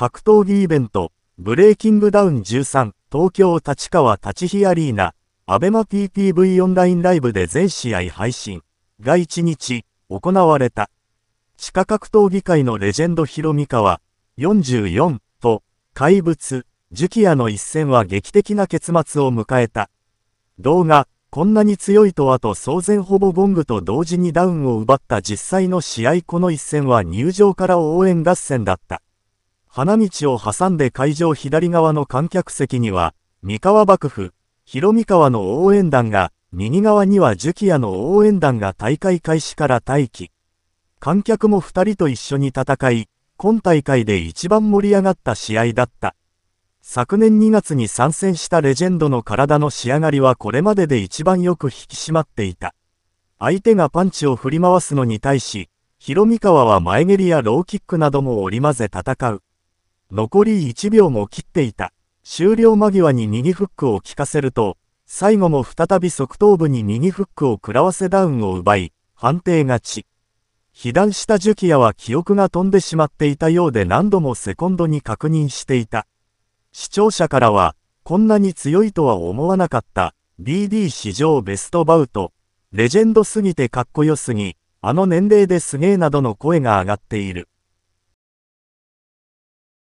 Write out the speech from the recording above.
格闘技イベント、ブレイキングダウン13、東京立川立飛アリーナ、アベマ PPV オンラインライブで全試合配信が1日行われた。地下格闘技界のレジェンドヒロミカは44と怪物、ジュキアの一戦は劇的な結末を迎えた。動画、こんなに強いとはと騒然ほぼゴングと同時にダウンを奪った実際の試合この一戦は入場から応援合戦だった。花道を挟んで会場左側の観客席には、三河幕府、広三河の応援団が、右側には樹木屋の応援団が大会開始から待機。観客も2人と一緒に戦い、今大会で一番盛り上がった試合だった。昨年2月に参戦したレジェンドの体の仕上がりはこれまでで一番よく引き締まっていた。相手がパンチを振り回すのに対し、広三河は前蹴りやローキックなども織り交ぜ戦う。残り1秒も切っていた。終了間際に右フックを効かせると、最後も再び側頭部に右フックを食らわせダウンを奪い、判定勝ち。被弾したジュキヤは記憶が飛んでしまっていたようで何度もセコンドに確認していた。視聴者からは、こんなに強いとは思わなかった。BD 史上ベストバウト。レジェンドすぎてかっこよすぎ。あの年齢ですげえなどの声が上がっている。